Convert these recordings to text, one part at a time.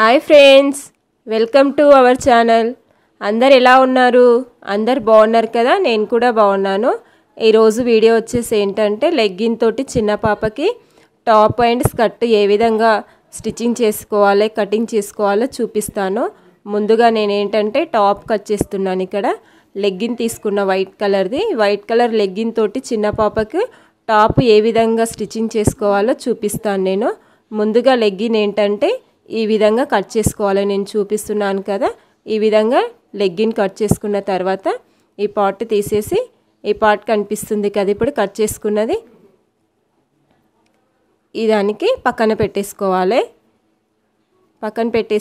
hi friends welcome to our channel అందరు ఎలా ఉన్నారు అందరు బాగున్నారు కదా నేను కూడా బాగున్నాను ఈరోజు వీడియో వచ్చేసి ఏంటంటే లెగ్గిన్ తోటి చిన్న పాపకి టాప్ అండ్ స్కర్ట్ ఏ విధంగా స్టిచ్చింగ్ చేసుకోవాలి కటింగ్ చేసుకోవాలో చూపిస్తాను ముందుగా నేను ఏంటంటే టాప్ కట్ చేస్తున్నాను ఇక్కడ లెగ్గిన్ తీసుకున్న వైట్ కలర్ది వైట్ కలర్ లెగ్గిన్ తోటి చిన్న పాపకి టాప్ ఏ విధంగా స్టిచ్చింగ్ చేసుకోవాలో చూపిస్తాను నేను ముందుగా లెగ్గిన్ ఏంటంటే ఈ విధంగా కట్ చేసుకోవాలి నేను చూపిస్తున్నాను కదా ఈ విధంగా లెగ్గిన్ కట్ చేసుకున్న తర్వాత ఈ పార్ట్ తీసేసి ఈ పార్ట్ కనిపిస్తుంది కదా ఇప్పుడు కట్ చేసుకున్నది ఈ దానికి పక్కన పెట్టేసుకోవాలి పక్కన పెట్టే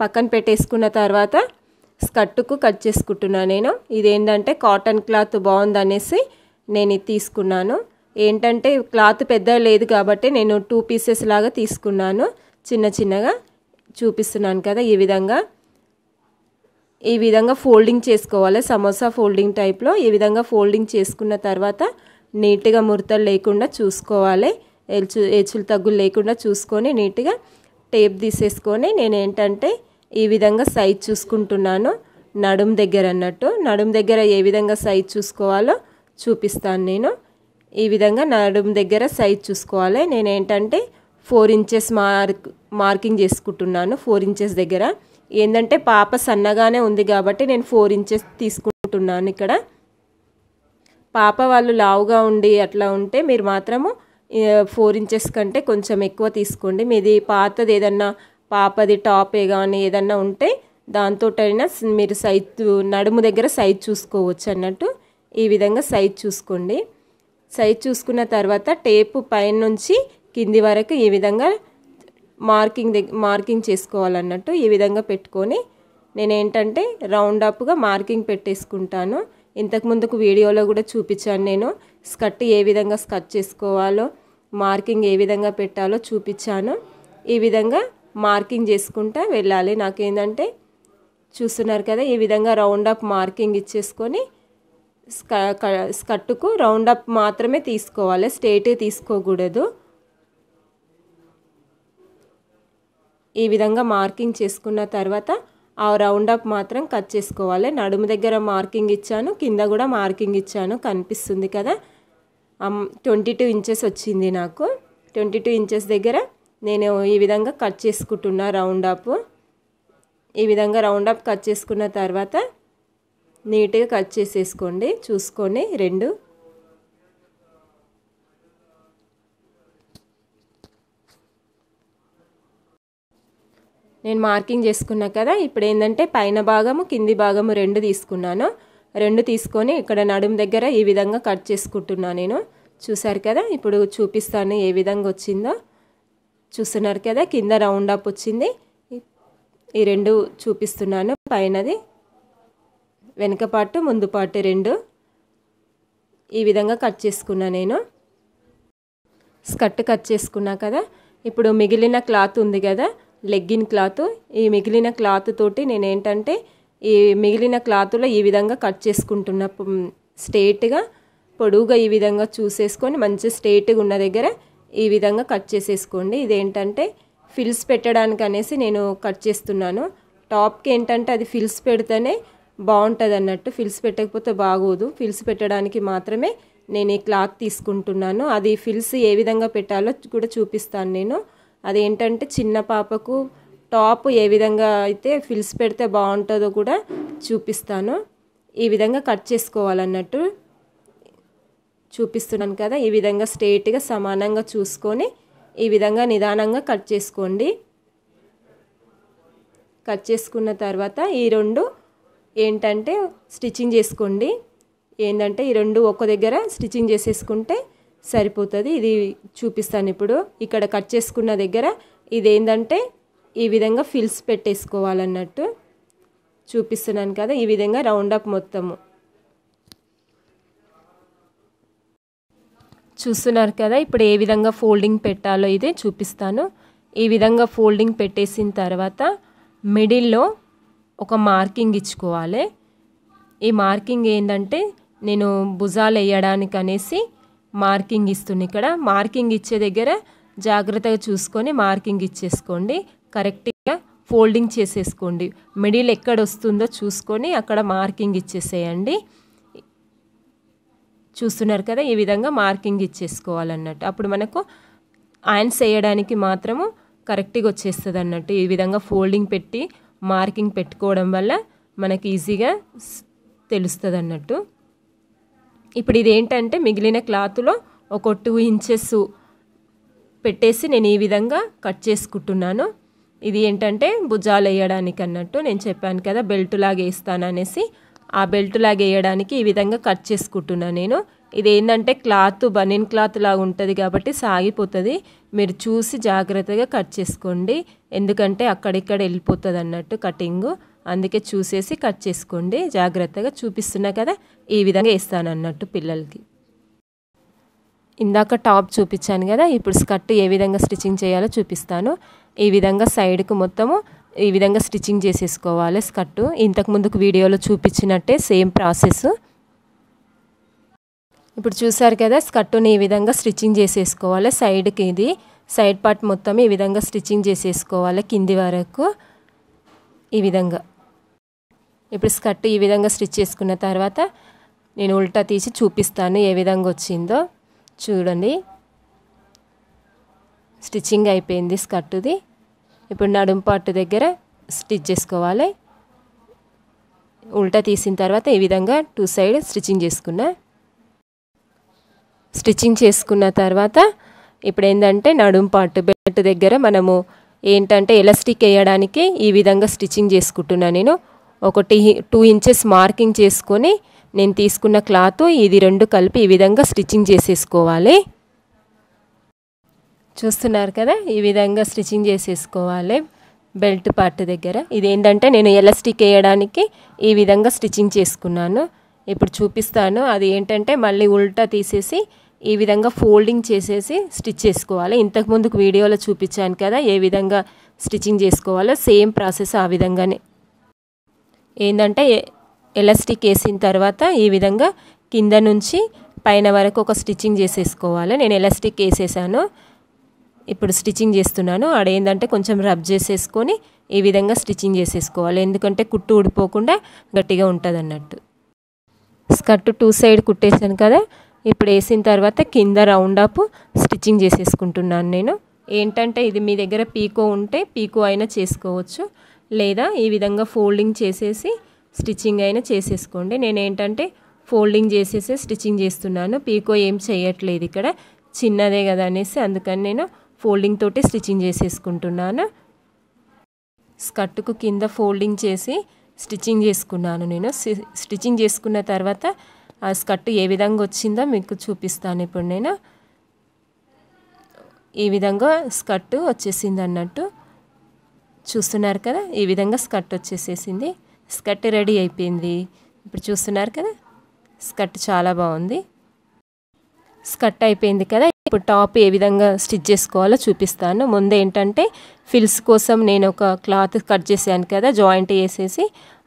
పక్కన పెట్టేసుకున్న తర్వాత స్కర్టుకు కట్ చేసుకుంటున్నాను నేను ఇదేంటంటే కాటన్ క్లాత్ బాగుందనేసి నేను ఇది తీసుకున్నాను ఏంటంటే క్లాత్ పెద్ద లేదు కాబట్టి నేను టూ పీసెస్ లాగా తీసుకున్నాను చిన్న చిన్నగా చూపిస్తున్నాను కదా ఈ విధంగా ఈ విధంగా ఫోల్డింగ్ చేసుకోవాలి సమోసా ఫోల్డింగ్ టైప్లో ఈ విధంగా ఫోల్డింగ్ చేసుకున్న తర్వాత నీట్గా ముడతలు లేకుండా చూసుకోవాలి ఎల్చు ఎచులు తగ్గులు లేకుండా చూసుకొని నీట్గా టేప్ తీసేసుకొని నేను ఏంటంటే ఈ విధంగా సైజ్ చూసుకుంటున్నాను నడుం దగ్గర అన్నట్టు నడుం దగ్గర ఏ విధంగా సైజ్ చూసుకోవాలో చూపిస్తాను నేను ఈ విధంగా నడుము దగ్గర సైజ్ చూసుకోవాలి నేను ఏంటంటే ఫోర్ ఇంచెస్ మార్క్ మార్కింగ్ చేసుకుంటున్నాను ఫోర్ ఇంచెస్ దగ్గర ఏంటంటే పాప సన్నగానే ఉంది కాబట్టి నేను ఫోర్ ఇంచెస్ తీసుకుంటున్నాను ఇక్కడ పాప వాళ్ళు లావుగా ఉండి అట్లా ఉంటే మీరు మాత్రము ఫోర్ ఇంచెస్ కంటే కొంచెం ఎక్కువ తీసుకోండి మీది పాతది ఏదన్నా పాపది టాపే కానీ ఏదన్నా ఉంటే అయినా మీరు సైజు నడుము దగ్గర సైజ్ చూసుకోవచ్చు అన్నట్టు ఈ విధంగా సైజ్ చూసుకోండి సైజ్ చూసుకున్న తర్వాత టేపు పైన నుంచి కింది వరకు ఈ విధంగా మార్కింగ్ దగ్గర మార్కింగ్ చేసుకోవాలన్నట్టు ఈ విధంగా పెట్టుకొని నేనేంటంటే రౌండ్ అప్గా మార్కింగ్ పెట్టేసుకుంటాను ఇంతకు ముందుకు వీడియోలో కూడా చూపించాను నేను స్కర్ట్ ఏ విధంగా స్కట్ చేసుకోవాలో మార్కింగ్ ఏ విధంగా పెట్టాలో చూపించాను ఈ విధంగా మార్కింగ్ చేసుకుంటా వెళ్ళాలి నాకేంటంటే చూస్తున్నారు కదా ఈ విధంగా రౌండ్ అప్ మార్కింగ్ ఇచ్చేసుకొని స్కర్టుకు రౌండ్ అప్ మాత్రమే తీసుకోవాలి స్ట్రేట్ తీసుకోకూడదు ఈ విధంగా మార్కింగ్ చేసుకున్న తర్వాత ఆ రౌండ్ అప్ మాత్రం కట్ చేసుకోవాలి నడుము దగ్గర మార్కింగ్ ఇచ్చాను కింద కూడా మార్కింగ్ ఇచ్చాను కనిపిస్తుంది కదా ట్వంటీ టూ ఇంచెస్ వచ్చింది నాకు ట్వంటీ టూ ఇంచెస్ దగ్గర నేను ఈ విధంగా కట్ చేసుకుంటున్నా రౌండ్ అప్ ఈ విధంగా రౌండ్ అప్ కట్ చేసుకున్న తర్వాత నీట్గా కట్ చేసేసుకోండి చూసుకొని రెండు నేను మార్కింగ్ చేసుకున్నా కదా ఇప్పుడు ఏంటంటే పైన భాగము కింది భాగము రెండు తీసుకున్నాను రెండు తీసుకొని ఇక్కడ నడుము దగ్గర ఈ విధంగా కట్ చేసుకుంటున్నాను నేను చూసారు కదా ఇప్పుడు చూపిస్తాను ఏ విధంగా వచ్చిందో చూస్తున్నారు కదా కింద రౌండ్ అప్ వచ్చింది ఈ రెండు చూపిస్తున్నాను పైనది వెనక పార్ట్ ముందు పార్ట్ రెండు ఈ విధంగా కట్ చేసుకున్నా నేను స్కర్ట్ కట్ చేసుకున్నా కదా ఇప్పుడు మిగిలిన క్లాత్ ఉంది కదా లెగ్గిన్ క్లాత్ ఈ మిగిలిన క్లాత్ తోటి నేను ఏంటంటే ఈ మిగిలిన క్లాత్లో ఈ విధంగా కట్ చేసుకుంటున్న స్ట్రేట్గా పొడువుగా ఈ విధంగా చూసేసుకొని మంచి స్ట్రేట్గా ఉన్న దగ్గర ఈ విధంగా కట్ చేసేసుకోండి ఇదేంటంటే ఫిల్స్ పెట్టడానికి అనేసి నేను కట్ చేస్తున్నాను టాప్కి ఏంటంటే అది ఫిల్స్ పెడితేనే బాగుంటుంది అన్నట్టు ఫిల్స్ పెట్టకపోతే బాగోదు ఫిల్స్ పెట్టడానికి మాత్రమే నేను ఈ క్లాత్ తీసుకుంటున్నాను అది ఫిల్స్ ఏ విధంగా పెట్టాలో కూడా చూపిస్తాను నేను అదేంటంటే చిన్న పాపకు టాప్ ఏ విధంగా అయితే ఫిల్స్ పెడితే బాగుంటుందో కూడా చూపిస్తాను ఈ విధంగా కట్ చేసుకోవాలన్నట్టు చూపిస్తున్నాను కదా ఈ విధంగా స్ట్రేట్గా సమానంగా చూసుకొని ఈ విధంగా నిదానంగా కట్ చేసుకోండి కట్ చేసుకున్న తర్వాత ఈ రెండు ఏంటంటే స్టిచ్చింగ్ చేసుకోండి ఏంటంటే ఈ రెండు ఒక్క దగ్గర స్టిచ్చింగ్ చేసేసుకుంటే సరిపోతుంది ఇది చూపిస్తాను ఇప్పుడు ఇక్కడ కట్ చేసుకున్న దగ్గర ఇదేంటంటే ఈ విధంగా ఫిల్స్ పెట్టేసుకోవాలన్నట్టు చూపిస్తున్నాను కదా ఈ విధంగా రౌండ్ అప్ మొత్తము చూస్తున్నారు కదా ఇప్పుడు ఏ విధంగా ఫోల్డింగ్ పెట్టాలో ఇదే చూపిస్తాను ఈ విధంగా ఫోల్డింగ్ పెట్టేసిన తర్వాత మిడిల్లో ఒక మార్కింగ్ ఇచ్చుకోవాలి ఈ మార్కింగ్ ఏంటంటే నేను భుజాలు వేయడానికి అనేసి మార్కింగ్ ఇస్తుంది ఇక్కడ మార్కింగ్ ఇచ్చే దగ్గర జాగ్రత్తగా చూసుకొని మార్కింగ్ ఇచ్చేసుకోండి కరెక్ట్గా ఫోల్డింగ్ చేసేసుకోండి మిడిల్ ఎక్కడ వస్తుందో చూసుకొని అక్కడ మార్కింగ్ ఇచ్చేసేయండి చూస్తున్నారు కదా ఈ విధంగా మార్కింగ్ ఇచ్చేసుకోవాలన్నట్టు అప్పుడు మనకు ఆయన్స్ వేయడానికి మాత్రము కరెక్ట్గా వచ్చేస్తుంది అన్నట్టు ఈ విధంగా ఫోల్డింగ్ పెట్టి మార్కింగ్ పెట్టుకోవడం వల్ల మనకి ఈజీగా తెలుస్తుంది అన్నట్టు ఇప్పుడు ఇదేంటంటే మిగిలిన క్లాత్లో ఒక టూ ఇంచెస్ పెట్టేసి నేను ఈ విధంగా కట్ చేసుకుంటున్నాను ఇది ఏంటంటే భుజాలు వేయడానికి అన్నట్టు నేను చెప్పాను కదా బెల్ట్ లాగా వేస్తాను అనేసి ఆ బెల్ట్ లాగా వేయడానికి ఈ విధంగా కట్ చేసుకుంటున్నాను నేను ఇది ఏంటంటే క్లాత్ బనియన్ క్లాత్ లాగా ఉంటుంది కాబట్టి సాగిపోతుంది మీరు చూసి జాగ్రత్తగా కట్ చేసుకోండి ఎందుకంటే అక్కడిక్కడ వెళ్ళిపోతుంది అన్నట్టు కటింగు అందుకే చూసేసి కట్ చేసుకోండి జాగ్రత్తగా చూపిస్తున్నా కదా ఈ విధంగా వేస్తాను అన్నట్టు పిల్లలకి ఇందాక టాప్ చూపించాను కదా ఇప్పుడు స్కర్ట్ ఏ విధంగా స్టిచ్చింగ్ చేయాలో చూపిస్తాను ఈ విధంగా సైడ్కు మొత్తము ఈ విధంగా స్టిచ్చింగ్ చేసేసుకోవాలి స్కర్టు ఇంతకు ముందుకు వీడియోలో చూపించినట్టే సేమ్ ప్రాసెస్ ఇప్పుడు చూసారు కదా స్కర్టుని ఈ విధంగా స్టిచ్చింగ్ చేసేసుకోవాలి సైడ్కి ఇది సైడ్ పార్ట్ మొత్తం ఈ విధంగా స్టిచ్చింగ్ చేసేసుకోవాలి కింది వరకు ఈ విధంగా ఇప్పుడు స్కర్ట్ ఈ విధంగా స్టిచ్ చేసుకున్న తర్వాత నేను ఉల్టా తీసి చూపిస్తాను ఏ విధంగా వచ్చిందో చూడండి స్టిచ్చింగ్ అయిపోయింది స్కర్టుది ఇప్పుడు నడుం పార్ట్ దగ్గర స్టిచ్ చేసుకోవాలి ఉల్టా తీసిన తర్వాత ఈ విధంగా టూ సైడ్ స్టిచ్చింగ్ చేసుకున్నా స్టిచ్చింగ్ చేసుకున్న తర్వాత ఇప్పుడు ఏంటంటే నడుము పాటు బెల్ట్ దగ్గర మనము ఏంటంటే ఎలాస్టిక్ వేయడానికి ఈ విధంగా స్టిచ్చింగ్ చేసుకుంటున్నాను నేను ఒకటి టూ ఇంచెస్ మార్కింగ్ చేసుకొని నేను తీసుకున్న క్లాత్ ఇది రెండు కలిపి ఈ విధంగా స్టిచ్చింగ్ చేసేసుకోవాలి చూస్తున్నారు కదా ఈ విధంగా స్టిచ్చింగ్ చేసేసుకోవాలి బెల్ట్ పార్ట్ దగ్గర ఇది ఏంటంటే నేను ఎలాస్టిక్ వేయడానికి ఈ విధంగా స్టిచ్చింగ్ చేసుకున్నాను ఇప్పుడు చూపిస్తాను అది ఏంటంటే మళ్ళీ ఉల్టా తీసేసి ఈ విధంగా ఫోల్డింగ్ చేసేసి స్టిచ్ చేసుకోవాలి ఇంతకు ముందుకు వీడియోలో చూపించాను కదా ఏ విధంగా స్టిచ్చింగ్ చేసుకోవాలో సేమ్ ప్రాసెస్ ఆ విధంగానే ఏంటంటే ఎలాస్టిక్ వేసిన తర్వాత ఈ విధంగా కింద నుంచి పైన వరకు ఒక స్టిచ్చింగ్ చేసేసుకోవాలి నేను ఎలాస్టిక్ వేసేసాను ఇప్పుడు స్టిచ్చింగ్ చేస్తున్నాను అడేందంటే కొంచెం రబ్ చేసేసుకొని ఈ విధంగా స్టిచ్చింగ్ చేసేసుకోవాలి ఎందుకంటే కుట్టు ఊడిపోకుండా గట్టిగా ఉంటుంది అన్నట్టు స్కర్ట్ టూ సైడ్ కుట్టేశాను కదా ఇప్పుడు వేసిన తర్వాత కింద రౌండ్ అప్ స్టిచ్చింగ్ చేసేసుకుంటున్నాను నేను ఏంటంటే ఇది మీ దగ్గర పీకో ఉంటే పీకో అయినా చేసుకోవచ్చు లేదా ఈ విధంగా ఫోల్డింగ్ చేసేసి స్టిచ్చింగ్ అయినా చేసేసుకోండి నేను ఏంటంటే ఫోల్డింగ్ చేసేసి స్టిచ్చింగ్ చేస్తున్నాను పీకో ఏం చేయట్లేదు ఇక్కడ చిన్నదే కదా అనేసి అందుకని నేను ఫోల్డింగ్ తోటి స్టిచ్చింగ్ చేసేసుకుంటున్నాను స్కర్టుకు కింద ఫోల్డింగ్ చేసి స్టిచ్చింగ్ చేసుకున్నాను నేను స్టిచ్చింగ్ చేసుకున్న తర్వాత ఆ స్కర్ట్ ఏ విధంగా వచ్చిందో మీకు చూపిస్తాను ఇప్పుడు నేను ఈ విధంగా స్కర్ట్ వచ్చేసింది అన్నట్టు చూస్తున్నారు కదా ఈ విధంగా స్కర్ట్ వచ్చేసేసింది స్కర్ట్ రెడీ అయిపోయింది ఇప్పుడు చూస్తున్నారు కదా స్కర్ట్ చాలా బాగుంది స్కర్ట్ అయిపోయింది కదా ఇప్పుడు టాప్ ఏ విధంగా స్టిచ్ చేసుకోవాలో చూపిస్తాను ముందు ఏంటంటే ఫిల్స్ కోసం నేను ఒక క్లాత్ కట్ చేశాను కదా జాయింట్ వేసేసి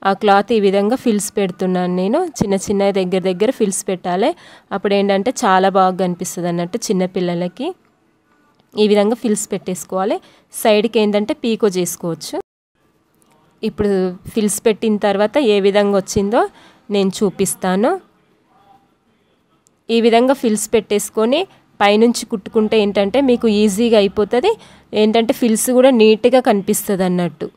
ఆ క్లాత్ ఈ విధంగా ఫిల్స్ పెడుతున్నాను నేను చిన్న చిన్న దగ్గర దగ్గర ఫిల్స్ పెట్టాలి అప్పుడు ఏంటంటే చాలా బాగా కనిపిస్తుంది అన్నట్టు చిన్నపిల్లలకి ఈ విధంగా ఫిల్స్ పెట్టేసుకోవాలి సైడ్కి ఏంటంటే పీకో చేసుకోవచ్చు ఇప్పుడు ఫిల్స్ పెట్టిన తర్వాత ఏ విధంగా వచ్చిందో నేను చూపిస్తాను ఈ విధంగా ఫిల్స్ పెట్టేసుకొని పైనుంచి కుట్టుకుంటే ఏంటంటే మీకు ఈజీగా అయిపోతుంది ఏంటంటే ఫిల్స్ కూడా నీట్గా కనిపిస్తుంది అన్నట్టు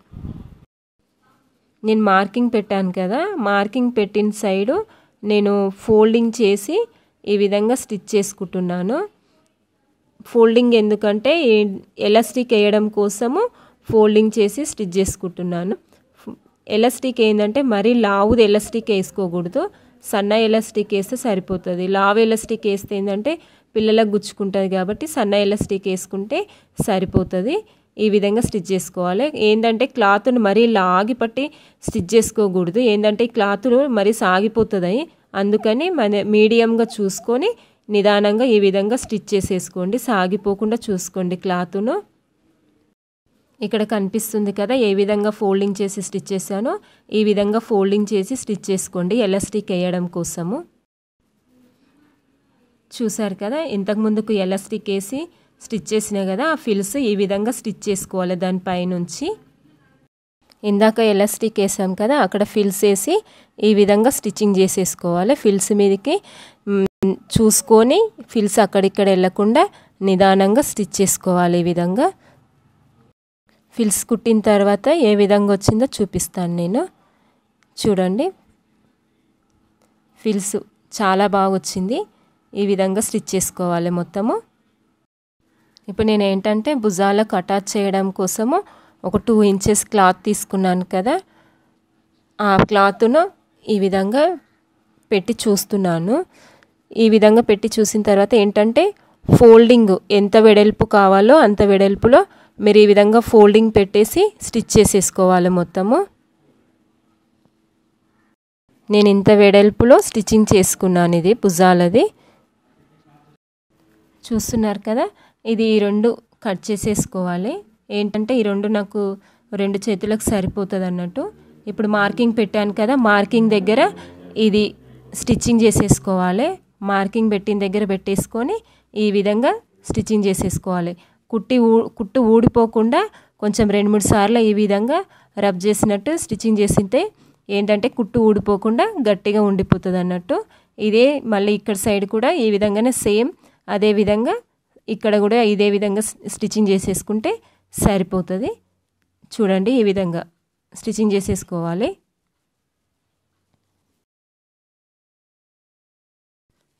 నేను మార్కింగ్ పెట్టాను కదా మార్కింగ్ పెట్టిన సైడు నేను ఫోల్డింగ్ చేసి ఈ విధంగా స్టిచ్ చేసుకుంటున్నాను ఫోల్డింగ్ ఎందుకంటే ఎలాస్టిక్ వేయడం కోసము ఫోల్డింగ్ చేసి స్టిచ్ చేసుకుంటున్నాను ఎలాస్టిక్ ఏంటంటే మరీ లావుది ఎలాస్టిక్ వేసుకోకూడదు సన్న ఎలాస్టిక్ వేస్తే సరిపోతుంది లావ్ ఎలాస్టిక్ వేస్తే ఏంటంటే పిల్లలకు గుచ్చుకుంటుంది కాబట్టి సన్న ఎలాస్టిక్ వేసుకుంటే సరిపోతుంది ఈ విధంగా స్టిచ్ చేసుకోవాలి ఏంటంటే క్లాత్ను మరీ లాగి పట్టి స్టిచ్ చేసుకోకూడదు ఏంటంటే క్లాత్ మరీ సాగిపోతుంది అందుకని మన మీడియంగా చూసుకొని నిదానంగా ఈ విధంగా స్టిచ్ చేసేసుకోండి సాగిపోకుండా చూసుకోండి క్లాత్ను ఇక్కడ కనిపిస్తుంది కదా ఏ విధంగా ఫోల్డింగ్ చేసి స్టిచ్ చేశానో ఈ విధంగా ఫోల్డింగ్ చేసి స్టిచ్ చేసుకోండి ఎలాస్టిక్ వేయడం కోసము చూసారు కదా ఇంతకుముందుకు ఎలాస్టిక్ వేసి స్టిచ్ చేసినా కదా ఆ ఫిల్స్ ఈ విధంగా స్టిచ్ చేసుకోవాలి దానిపైనుంచి ఇందాక ఎలాస్టిక్ వేసాం కదా అక్కడ ఫిల్స్ వేసి ఈ విధంగా స్టిచ్చింగ్ చేసేసుకోవాలి ఫిల్స్ మీదకి చూసుకొని ఫిల్స్ అక్కడిక్కడ వెళ్ళకుండా నిదానంగా స్టిచ్ చేసుకోవాలి ఈ విధంగా ఫిల్స్ కుట్టిన తర్వాత ఏ విధంగా వచ్చిందో చూపిస్తాను నేను చూడండి ఫిల్స్ చాలా బాగా వచ్చింది ఈ విధంగా స్టిచ్ చేసుకోవాలి మొత్తము ఇప్పుడు నేను ఏంటంటే భుజాలకు అటాచ్ చేయడం కోసము ఒక టూ ఇంచెస్ క్లాత్ తీసుకున్నాను కదా ఆ క్లాత్ను ఈ విధంగా పెట్టి చూస్తున్నాను ఈ విధంగా పెట్టి చూసిన తర్వాత ఏంటంటే ఫోల్డింగ్ ఎంత వెడల్పు కావాలో అంత వెడల్పులో మీరు ఈ విధంగా ఫోల్డింగ్ పెట్టేసి స్టిచ్ చేసేసుకోవాలి మొత్తము నేను ఇంత వెడల్పులో స్టిచ్చింగ్ చేసుకున్నాను ఇది భుజాలది చూస్తున్నారు కదా ఇది ఈ రెండు కట్ చేసేసుకోవాలి ఏంటంటే ఈ రెండు నాకు రెండు చేతులకు సరిపోతుంది అన్నట్టు ఇప్పుడు మార్కింగ్ పెట్టాను కదా మార్కింగ్ దగ్గర ఇది స్టిచ్చింగ్ చేసేసుకోవాలి మార్కింగ్ పెట్టిన దగ్గర పెట్టేసుకొని ఈ విధంగా స్టిచ్చింగ్ చేసేసుకోవాలి కుట్టి కుట్టు ఊడిపోకుండా కొంచెం రెండు మూడు సార్లు ఈ విధంగా రబ్ చేసినట్టు స్టిచ్చింగ్ చేసింటే ఏంటంటే కుట్టు ఊడిపోకుండా గట్టిగా ఉండిపోతుంది అన్నట్టు ఇదే మళ్ళీ ఇక్కడ సైడ్ కూడా ఈ విధంగానే సేమ్ అదే విధంగా ఇక్కడ కూడా ఇదే విధంగా స్టిచ్చింగ్ చేసేసుకుంటే సరిపోతుంది చూడండి ఈ విధంగా స్టిచ్చింగ్ చేసేసుకోవాలి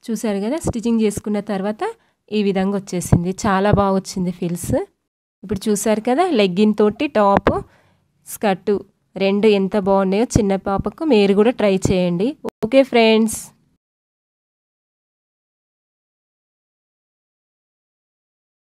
చూసారు కదా స్టిచ్చింగ్ చేసుకున్న తర్వాత ఈ విధంగా వచ్చేసింది చాలా బాగా వచ్చింది ఫిల్స్ ఇప్పుడు చూసారు కదా లెగ్గిన్ తోటి టాప్ స్కర్టు రెండు ఎంత బాగున్నాయో చిన్న పాపకు మీరు కూడా ట్రై చేయండి ఓకే ఫ్రెండ్స్